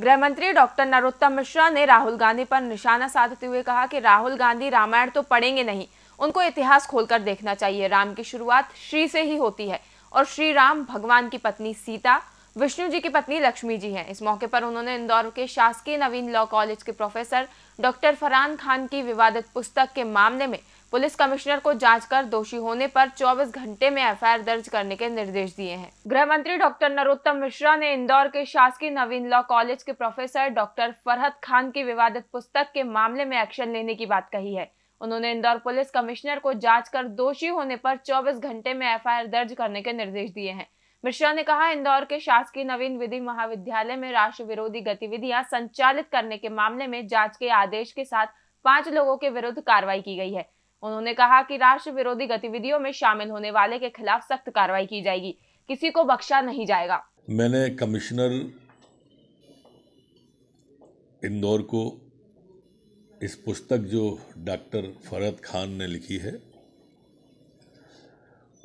गृह मंत्री डॉक्टर नरोत्तम मिश्रा ने राहुल गांधी पर निशाना साधते हुए कहा कि राहुल गांधी रामायण तो पढ़ेंगे नहीं उनको इतिहास खोलकर देखना चाहिए राम की शुरुआत श्री से ही होती है और श्री राम भगवान की पत्नी सीता विष्णु जी की पत्नी लक्ष्मी जी हैं इस मौके पर उन्होंने इंदौर के शासकीय नवीन लॉ कॉलेज के प्रोफेसर डॉक्टर फरहान खान की विवादित पुस्तक के मामले में पुलिस कमिश्नर को जांच कर दोषी होने पर 24 घंटे में एफआईआर दर्ज करने के निर्देश दिए हैं गृह मंत्री डॉक्टर नरोत्तम मिश्रा ने इंदौर के शासकीय नवीन लॉ कॉलेज के प्रोफेसर डॉक्टर फरहत खान की विवादित पुस्तक के मामले में एक्शन लेने की बात कही है उन्होंने इंदौर पुलिस कमिश्नर को जांच कर दोषी होने पर 24 घंटे में एफआईआर दर्ज करने के निर्देश दिए हैं मिश्रा ने कहा इंदौर के शासकीय नवीन विधि महाविद्यालय में राष्ट्र विरोधी गतिविधियां संचालित करने के मामले में जांच के आदेश के साथ पांच लोगों के विरुद्ध कार्रवाई की गई है उन्होंने कहा कि राष्ट्र विरोधी गतिविधियों में शामिल होने वाले के खिलाफ सख्त कार्रवाई की जाएगी किसी को बख्शा नहीं जाएगा मैंने कमिश्नर इंदौर को इस पुस्तक जो डॉक्टर फरहद खान ने लिखी है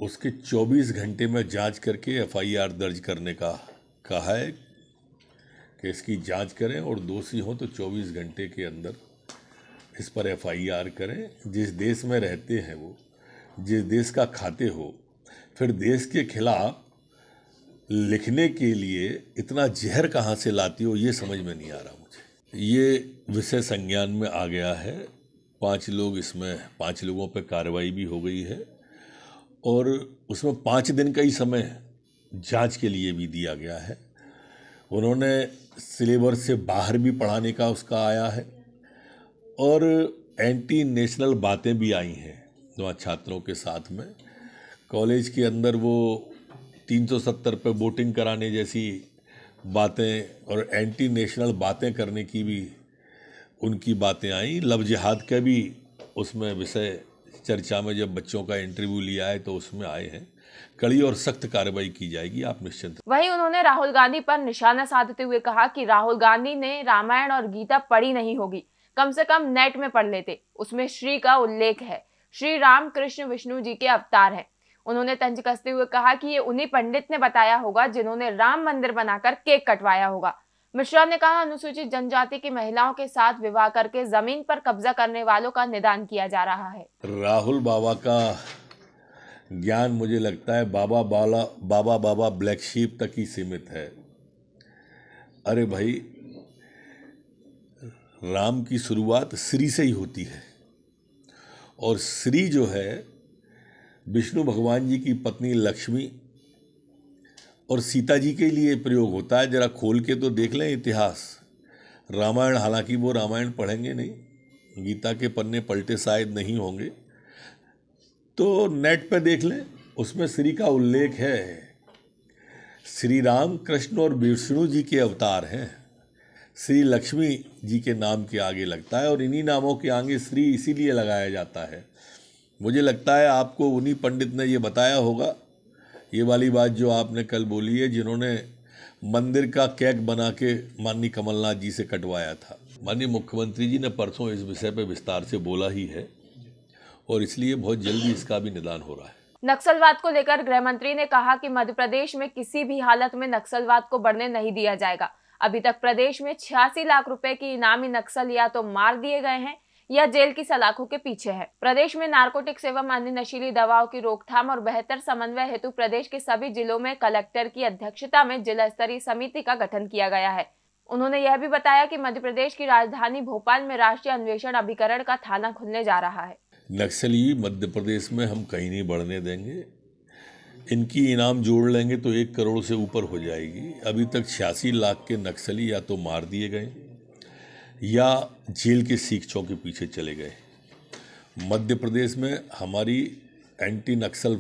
उसके 24 घंटे में जांच करके एफआईआर दर्ज करने का कहा है कि इसकी जांच करें और दोषी हो तो 24 घंटे के अंदर इस पर एफआईआर करें जिस देश में रहते हैं वो जिस देश का खाते हो फिर देश के खिलाफ लिखने के लिए इतना जहर कहाँ से लाती हो ये समझ में नहीं आ रहा मुझे ये विषय संज्ञान में आ गया है पांच लोग इसमें पांच लोगों पर कार्रवाई भी हो गई है और उसमें पाँच दिन का ही समय जांच के लिए भी दिया गया है उन्होंने सिलेबस से बाहर भी पढ़ाने का उसका आया है और एंटी नेशनल बातें भी आई हैं वहाँ छात्रों के साथ में कॉलेज के अंदर वो 370 पे वोटिंग कराने जैसी बातें और एंटी नेशनल बातें करने की भी उनकी बातें आई लव जिहाद का भी उसमें विषय चर्चा में जब बच्चों का इंटरव्यू लिया है तो उसमें आए हैं कड़ी और सख्त कार्रवाई की जाएगी आप निश्चिंत वहीं उन्होंने राहुल गांधी पर निशाना साधते हुए कहा कि राहुल गांधी ने रामायण और गीता पढ़ी नहीं होगी कम से कम नेट में पढ़ लेते उसमें श्री का उल्लेख है श्री राम कृष्ण विष्णु जी के अवतार हैं उन्होंने तंज कसते हुए कहा कि ये उन्हीं पंडित ने बताया होगा जिन्होंने राम मंदिर बनाकर केक कटवाया होगा मिश्रा ने कहा अनुसूचित जनजाति की महिलाओं के साथ विवाह करके जमीन पर कब्जा करने वालों का निदान किया जा रहा है राहुल बाबा का ज्ञान मुझे लगता है बाबा बाला बाबा बाबा ब्लैक शीप तक ही सीमित है अरे भाई राम की शुरुआत श्री से ही होती है और श्री जो है विष्णु भगवान जी की पत्नी लक्ष्मी और सीता जी के लिए प्रयोग होता है जरा खोल के तो देख लें इतिहास रामायण हालांकि वो रामायण पढ़ेंगे नहीं गीता के पन्ने पलटे शायद नहीं होंगे तो नेट पे देख लें उसमें श्री का उल्लेख है श्री राम कृष्ण और विष्णु जी के अवतार हैं श्री लक्ष्मी जी के नाम के आगे लगता है और इन्हीं नामों के आगे श्री इसीलिए लगाया जाता है मुझे लगता है आपको उन्हीं पंडित ने ये बताया होगा ये वाली बात जो आपने कल बोली है जिन्होंने मंदिर का केक बना के माननीय कमलनाथ जी से कटवाया था माननीय मुख्यमंत्री जी ने परसों इस विषय पर विस्तार से बोला ही है और इसलिए बहुत जल्दी इसका भी निदान हो रहा है नक्सलवाद को लेकर गृह मंत्री ने कहा कि मध्य प्रदेश में किसी भी हालत में नक्सलवाद को बढ़ने नहीं दिया जाएगा अभी तक प्रदेश में छियासी लाख रुपए की इनामी नक्सल या तो मार दिए गए हैं या जेल की सलाखों के पीछे है प्रदेश में नारकोटिक्स एवं अन्य नशीली दवाओं की रोकथाम और बेहतर समन्वय हेतु प्रदेश के सभी जिलों में कलेक्टर की अध्यक्षता में जिला स्तरीय समिति का गठन किया गया है उन्होंने यह भी बताया कि मध्य प्रदेश की राजधानी भोपाल में राष्ट्रीय अन्वेषण अभिकरण का थाना खुलने जा रहा है नक्सली मध्य प्रदेश में हम कहीं नहीं बढ़ने देंगे इनकी इनाम जोड़ लेंगे तो एक करोड़ से ऊपर हो जाएगी अभी तक छियासी लाख के नक्सली या तो मार दिए गए या जेल के सीखचों के पीछे चले गए मध्य प्रदेश में हमारी एंटी नक्सल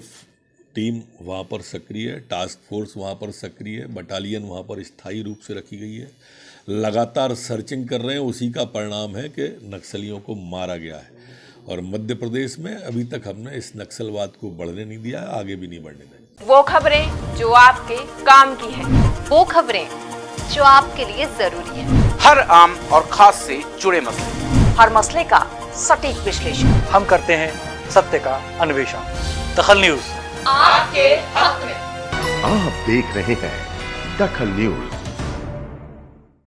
टीम वहाँ पर सक्रिय है टास्क फोर्स वहाँ पर सक्रिय है बटालियन वहाँ पर स्थायी रूप से रखी गई है लगातार सर्चिंग कर रहे हैं उसी का परिणाम है कि नक्सलियों को मारा गया है और मध्य प्रदेश में अभी तक हमने इस नक्सलवाद को बढ़ने नहीं दिया आगे भी नहीं बढ़ने देंगे वो खबरें जो आपके काम की है वो खबरें जो आपके लिए जरूरी है हर आम और खास से जुड़े मसले हर मसले का सटीक विश्लेषण हम करते हैं सत्य का अन्वेषण दखल न्यूज आपके हक में आप देख रहे हैं दखल न्यूज